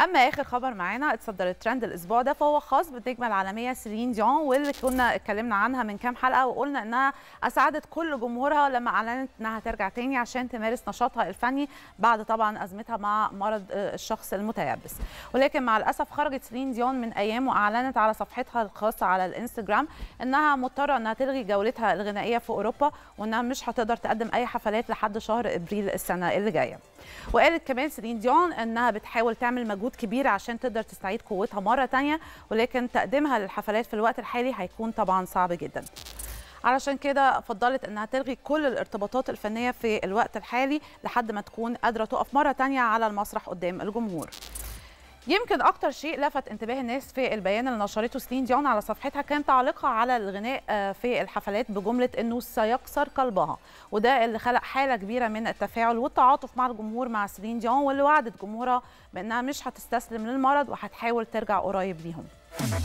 اما اخر خبر معانا اتصدر الترند الاسبوع ده فهو خاص بالنجمه العالميه سيرين ديون واللي كنا اتكلمنا عنها من كام حلقه وقلنا انها اسعدت كل جمهورها لما اعلنت انها هترجع تاني عشان تمارس نشاطها الفني بعد طبعا ازمتها مع مرض الشخص المتيبس ولكن مع الاسف خرجت سيرين ديون من ايام واعلنت على صفحتها الخاصه على الانستجرام انها مضطره انها تلغي جولتها الغنائيه في اوروبا وانها مش هتقدر تقدم اي حفلات لحد شهر ابريل السنه اللي جايه وقالت كمان سيرين ديون انها بتحاول تعمل مجهود كبير عشان تقدر تستعيد قوتها مره ثانيه ولكن تقديمها للحفلات في الوقت الحالي هيكون طبعا صعب جدا علشان كده فضلت انها تلغي كل الارتباطات الفنيه في الوقت الحالي لحد ما تكون قادره تقف مره تانية على المسرح قدام الجمهور يمكن اكتر شيء لفت انتباه الناس في البيان اللي نشرته سنين ديون على صفحتها كان تعليقها على الغناء آه، في الحفلات بجمله انه سيكسر قلبها وده اللي خلق حاله كبيره من التفاعل والتعاطف مع الجمهور مع سنين ديون واللي وعدت جمهورها بانها مش هتستسلم للمرض وهتحاول ترجع قريب ليهم